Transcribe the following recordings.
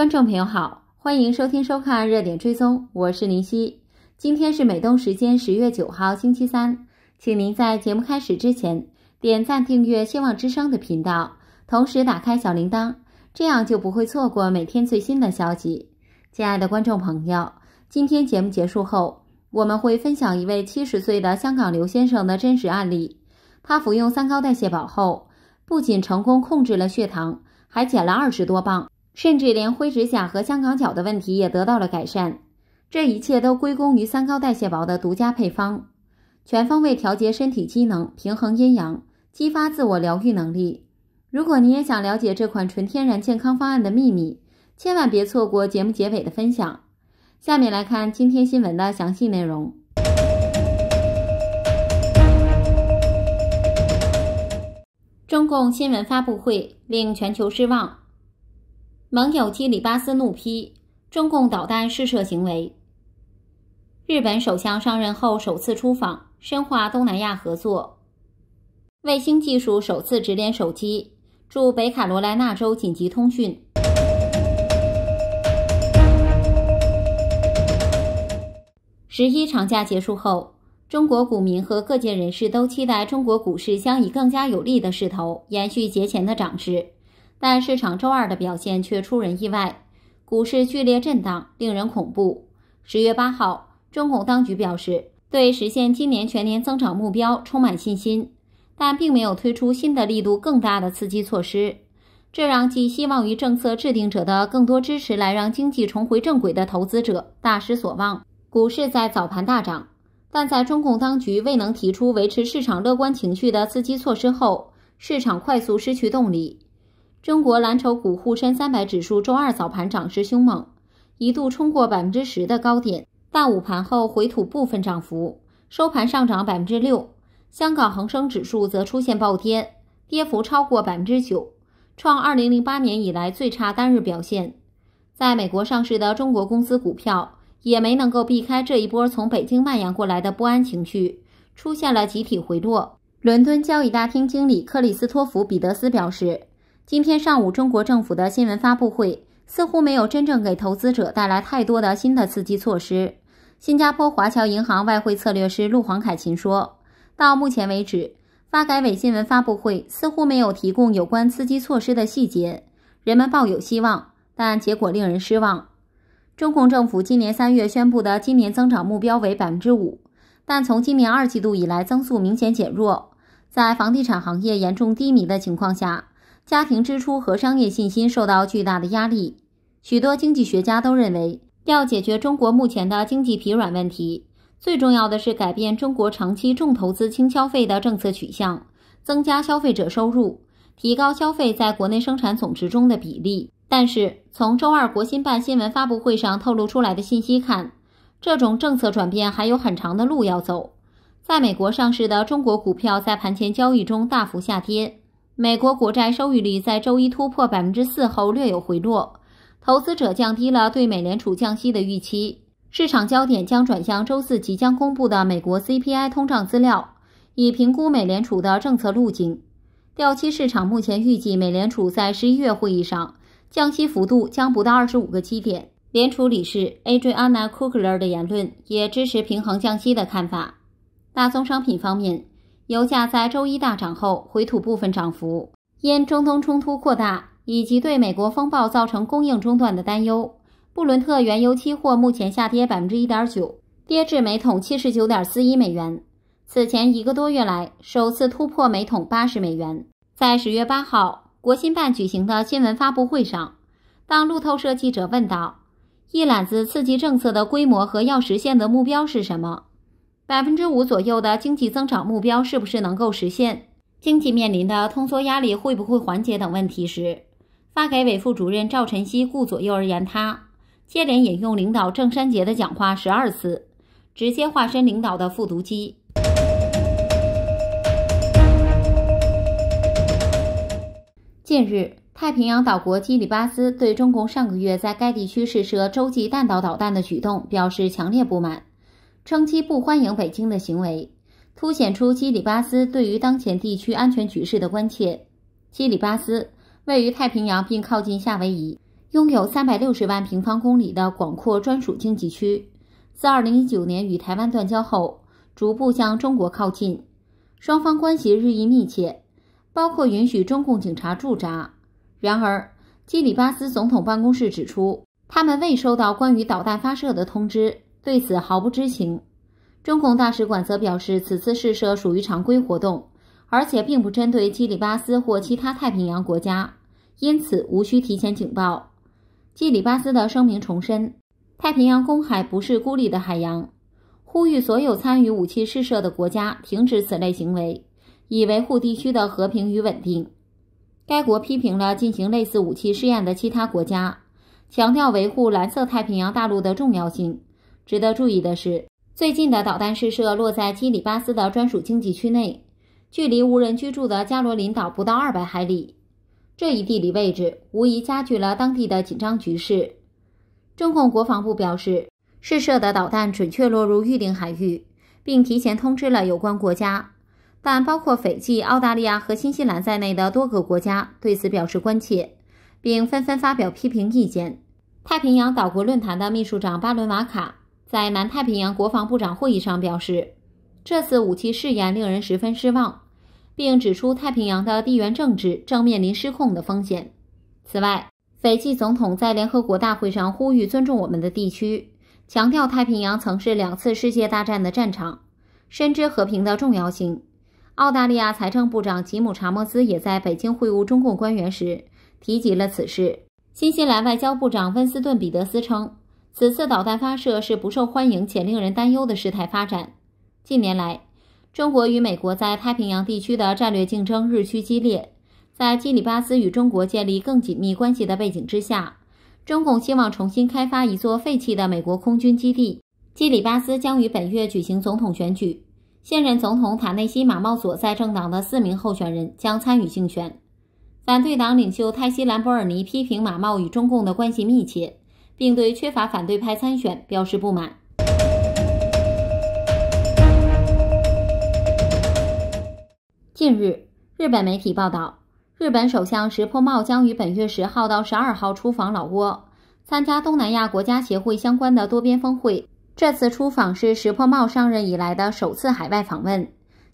观众朋友好，欢迎收听收看《热点追踪》，我是林夕。今天是美东时间十月九号星期三，请您在节目开始之前点赞订阅《希望之声》的频道，同时打开小铃铛，这样就不会错过每天最新的消息。亲爱的观众朋友，今天节目结束后，我们会分享一位七十岁的香港刘先生的真实案例，他服用三高代谢宝后，不仅成功控制了血糖，还减了二十多磅。甚至连灰指甲和香港脚的问题也得到了改善，这一切都归功于三高代谢宝的独家配方，全方位调节身体机能，平衡阴阳，激发自我疗愈能力。如果你也想了解这款纯天然健康方案的秘密，千万别错过节目结尾的分享。下面来看今天新闻的详细内容。中共新闻发布会令全球失望。盟友基里巴斯怒批中共导弹试射行为。日本首相上任后首次出访，深化东南亚合作。卫星技术首次直连手机，驻北卡罗来纳州紧急通讯。十一长假结束后，中国股民和各界人士都期待中国股市将以更加有利的势头延续节前的涨势。但市场周二的表现却出人意外，股市剧烈震荡，令人恐怖。十月八号，中共当局表示对实现今年全年增长目标充满信心，但并没有推出新的力度更大的刺激措施，这让寄希望于政策制定者的更多支持来让经济重回正轨的投资者大失所望。股市在早盘大涨，但在中共当局未能提出维持市场乐观情绪的刺激措施后，市场快速失去动力。中国蓝筹股沪深三百指数周二早盘涨势凶猛，一度冲过百分之十的高点，但午盘后回吐部分涨幅，收盘上涨百分之六。香港恒生指数则出现暴跌，跌幅超过百分之九，创二零零八年以来最差单日表现。在美国上市的中国公司股票也没能够避开这一波从北京蔓延过来的不安情绪，出现了集体回落。伦敦交易大厅经理克里斯托弗·彼得斯表示。今天上午，中国政府的新闻发布会似乎没有真正给投资者带来太多的新的刺激措施。新加坡华侨银行外汇策略师陆黄凯琴说：“到目前为止，发改委新闻发布会似乎没有提供有关刺激措施的细节。人们抱有希望，但结果令人失望。”中共政府今年三月宣布的今年增长目标为百分之五，但从今年二季度以来，增速明显减弱。在房地产行业严重低迷的情况下，家庭支出和商业信心受到巨大的压力，许多经济学家都认为，要解决中国目前的经济疲软问题，最重要的是改变中国长期重投资轻消费的政策取向，增加消费者收入，提高消费在国内生产总值中的比例。但是，从周二国新办新闻发布会上透露出来的信息看，这种政策转变还有很长的路要走。在美国上市的中国股票在盘前交易中大幅下跌。美国国债收益率在周一突破百分之四后略有回落，投资者降低了对美联储降息的预期。市场焦点将转向周四即将公布的美国 CPI 通胀资料，以评估美联储的政策路径。掉期市场目前预计美联储在十一月会议上降息幅度将不到二十五个基点。联储理事 Adriana Coogler 的言论也支持平衡降息的看法。大宗商品方面。油价在周一大涨后回吐部分涨幅，因中东冲突扩大以及对美国风暴造成供应中断的担忧。布伦特原油期货目前下跌百分之一点九，跌至每桶七十九点四一美元，此前一个多月来首次突破每桶八十美元。在十月八号，国新办举行的新闻发布会上，当路透社记者问道：“一揽子刺激政策的规模和要实现的目标是什么？”百分之五左右的经济增长目标是不是能够实现？经济面临的通缩压力会不会缓解等问题时，发改委副主任赵晨曦顾左右而言他，接连引用领导郑山杰的讲话十二次，直接化身领导的复读机。近日，太平洋岛国基里巴斯对中共上个月在该地区试射洲际弹道导弹的举动表示强烈不满。称其不欢迎北京的行为，凸显出基里巴斯对于当前地区安全局势的关切。基里巴斯位于太平洋，并靠近夏威夷，拥有三百六十万平方公里的广阔专属经济区。自二零一九年与台湾断交后，逐步向中国靠近，双方关系日益密切，包括允许中共警察驻扎。然而，基里巴斯总统办公室指出，他们未收到关于导弹发射的通知。对此毫不知情。中共大使馆则表示，此次试射属于常规活动，而且并不针对基里巴斯或其他太平洋国家，因此无需提前警报。基里巴斯的声明重申，太平洋公海不是孤立的海洋，呼吁所有参与武器试射的国家停止此类行为，以维护地区的和平与稳定。该国批评了进行类似武器试验的其他国家，强调维护蓝色太平洋大陆的重要性。值得注意的是，最近的导弹试射落在基里巴斯的专属经济区内，距离无人居住的加罗林岛不到二百海里。这一地理位置无疑加剧了当地的紧张局势。中共国防部表示，试射的导弹准确落入预定海域，并提前通知了有关国家。但包括斐济、澳大利亚和新西兰在内的多个国家对此表示关切，并纷纷发表批评意见。太平洋岛国论坛的秘书长巴伦瓦卡。在南太平洋国防部长会议上表示，这次武器试验令人十分失望，并指出太平洋的地缘政治正面临失控的风险。此外，斐济总统在联合国大会上呼吁尊重我们的地区，强调太平洋曾是两次世界大战的战场，深知和平的重要性。澳大利亚财政部长吉姆·查默斯也在北京会晤中共官员时提及了此事。新西兰外交部长温斯顿·彼得斯称。此次导弹发射是不受欢迎且令人担忧的事态发展。近年来，中国与美国在太平洋地区的战略竞争日趋激烈。在基里巴斯与中国建立更紧密关系的背景之下，中共希望重新开发一座废弃的美国空军基地。基里巴斯将于本月举行总统选举，现任总统塔内西马茂所在政党的四名候选人将参与竞选。反对党领袖泰西兰博尔尼批评马茂与中共的关系密切。并对缺乏反对派参选表示不满。近日，日本媒体报道，日本首相石破茂将于本月十号到十二号出访老挝，参加东南亚国家协会相关的多边峰会。这次出访是石破茂上任以来的首次海外访问。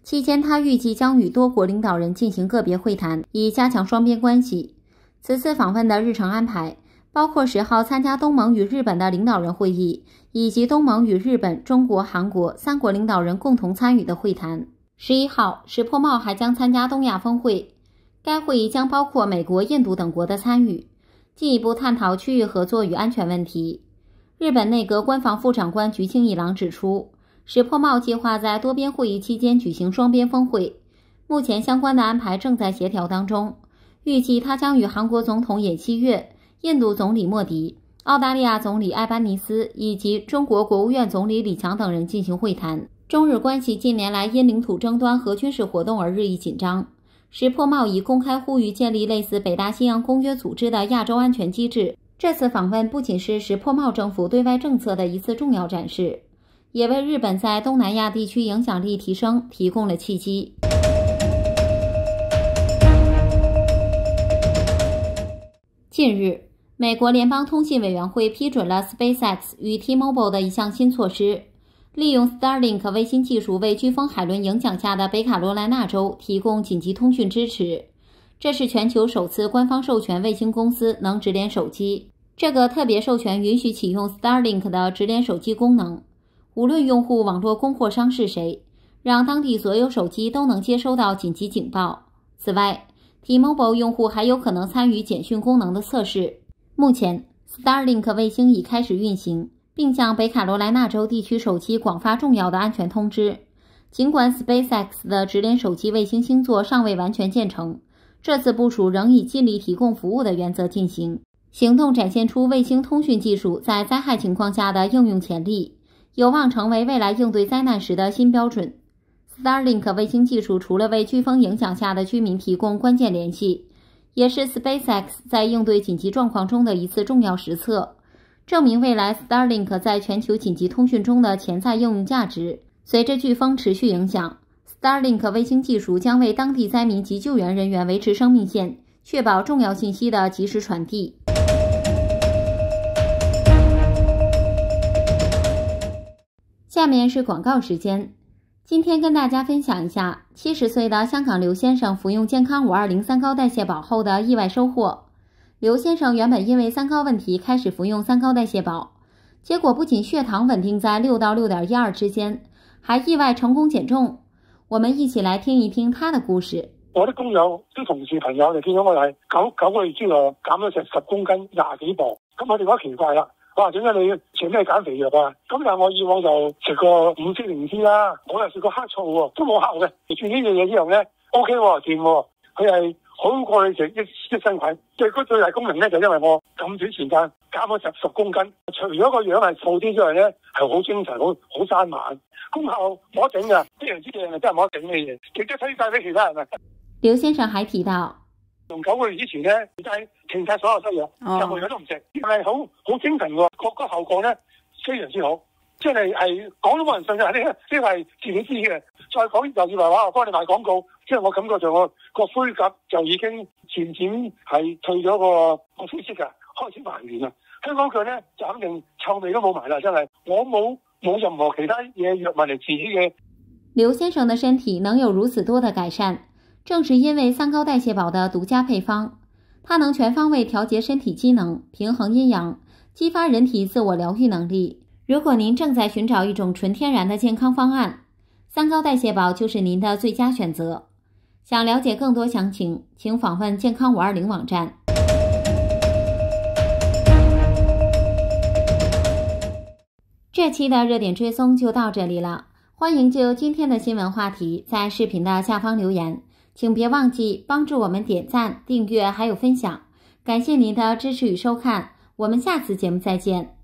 期间，他预计将与多国领导人进行个别会谈，以加强双边关系。此次访问的日程安排。包括十号参加东盟与日本的领导人会议，以及东盟与日本、中国、韩国三国领导人共同参与的会谈。十一号，石破茂还将参加东亚峰会，该会议将包括美国、印度等国的参与，进一步探讨区域合作与安全问题。日本内阁官房副长官菊青一郎指出，石破茂计划在多边会议期间举行双边峰会，目前相关的安排正在协调当中，预计他将与韩国总统尹锡悦。印度总理莫迪、澳大利亚总理艾班尼斯以及中国国务院总理李强等人进行会谈。中日关系近年来因领土争端和军事活动而日益紧张。石破茂已公开呼吁建立类似北大西洋公约组织的亚洲安全机制。这次访问不仅是石破茂政府对外政策的一次重要展示，也为日本在东南亚地区影响力提升提供了契机。近日，美国联邦通信委员会批准了 SpaceX 与 T-Mobile 的一项新措施，利用 Starlink 卫星技术为飓风海伦影响下的北卡罗来纳州提供紧急通讯支持。这是全球首次官方授权卫星公司能直连手机。这个特别授权允许启用 Starlink 的直连手机功能，无论用户网络供货商是谁，让当地所有手机都能接收到紧急警报。此外，T-Mobile 用户还有可能参与简讯功能的测试。目前，Starlink 卫星已开始运行，并向北卡罗来纳州地区手机广发重要的安全通知。尽管 SpaceX 的直连手机卫星星座尚未完全建成，这次部署仍以尽力提供服务的原则进行。行动展现出卫星通讯技术在灾害情况下的应用潜力，有望成为未来应对灾难时的新标准。Starlink 卫星技术除了为飓风影响下的居民提供关键联系，也是 SpaceX 在应对紧急状况中的一次重要实测，证明未来 Starlink 在全球紧急通讯中的潜在应用价值。随着飓风持续影响，Starlink 卫星技术将为当地灾民及救援人员维持生命线，确保重要信息的及时传递。下面是广告时间。今天跟大家分享一下七十岁的香港刘先生服用健康五二零三高代谢宝后的意外收获。刘先生原本因为三高问题开始服用三高代谢宝，结果不仅血糖稳定在六到六点一二之间，还意外成功减重。我们一起来听一听他的故事。我的工友、啲同事、朋友就见到我系九九个月之内减咗成十公斤、廿几磅，咁我哋觉得奇怪啦。哇！點解你食咩减肥药啊？咁但系我以往就食个五色零芝啦，我又食过黑醋喎，都冇效嘅。而住呢样嘢之後咧，O K 喎，掂喎，佢系好过你食益益生菌。最嗰最大功能咧，就因为我咁短时间减咗十十公斤，除咗个样系瘦啲之外咧，系好精神，好好生猛。功效冇得整嘅，呢样嘢真系冇得整嘅嘢，直接推晒俾其他人啊！刘先生还提到。用九个月之前咧，就系停晒所有收入，任何嘢都唔食，系好好精神喎，嗰个效果咧，非常之好，即系系讲都冇人信嘅，呢即系自己知嘅。再讲又以为话，我帮你卖广告，即系我感觉就我个灰甲就已经渐渐系退咗个灰色嘅，开始还原啦。香港脚咧就肯定臭味都冇埋啦，真系。我冇冇任何其他嘢药物嚟治嘅。刘先生的身体能有如此多的改善。正是因为三高代谢宝的独家配方，它能全方位调节身体机能，平衡阴阳，激发人体自我疗愈能力。如果您正在寻找一种纯天然的健康方案，三高代谢宝就是您的最佳选择。想了解更多详情，请访问健康五二零网站。这期的热点追踪就到这里了，欢迎就今天的新闻话题在视频的下方留言。请别忘记帮助我们点赞、订阅还有分享，感谢您的支持与收看，我们下次节目再见。